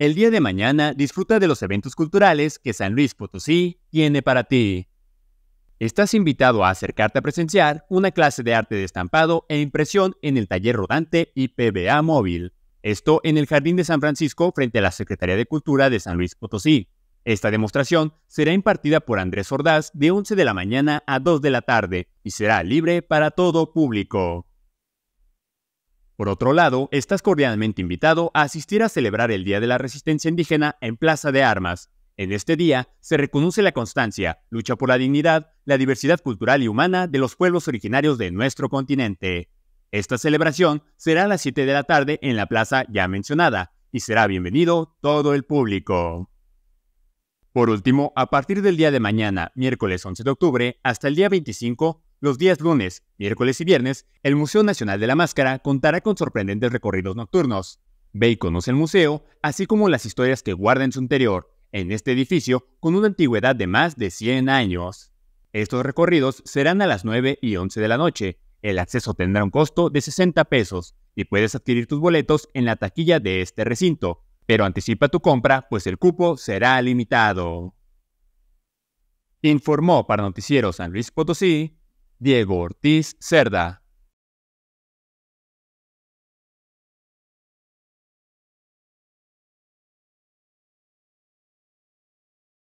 El día de mañana disfruta de los eventos culturales que San Luis Potosí tiene para ti. Estás invitado a acercarte a presenciar una clase de arte de estampado e impresión en el taller rodante y móvil. Esto en el Jardín de San Francisco frente a la Secretaría de Cultura de San Luis Potosí. Esta demostración será impartida por Andrés Ordaz de 11 de la mañana a 2 de la tarde y será libre para todo público. Por otro lado, estás cordialmente invitado a asistir a celebrar el Día de la Resistencia Indígena en Plaza de Armas. En este día se reconoce la constancia, lucha por la dignidad, la diversidad cultural y humana de los pueblos originarios de nuestro continente. Esta celebración será a las 7 de la tarde en la plaza ya mencionada y será bienvenido todo el público. Por último, a partir del día de mañana, miércoles 11 de octubre, hasta el día 25, los días lunes, miércoles y viernes, el Museo Nacional de la Máscara contará con sorprendentes recorridos nocturnos. Ve y conoce el museo, así como las historias que guarda en su interior, en este edificio con una antigüedad de más de 100 años. Estos recorridos serán a las 9 y 11 de la noche. El acceso tendrá un costo de 60 pesos y puedes adquirir tus boletos en la taquilla de este recinto, pero anticipa tu compra pues el cupo será limitado. Informó para Noticieros San Luis Potosí Diego Ortiz Cerda.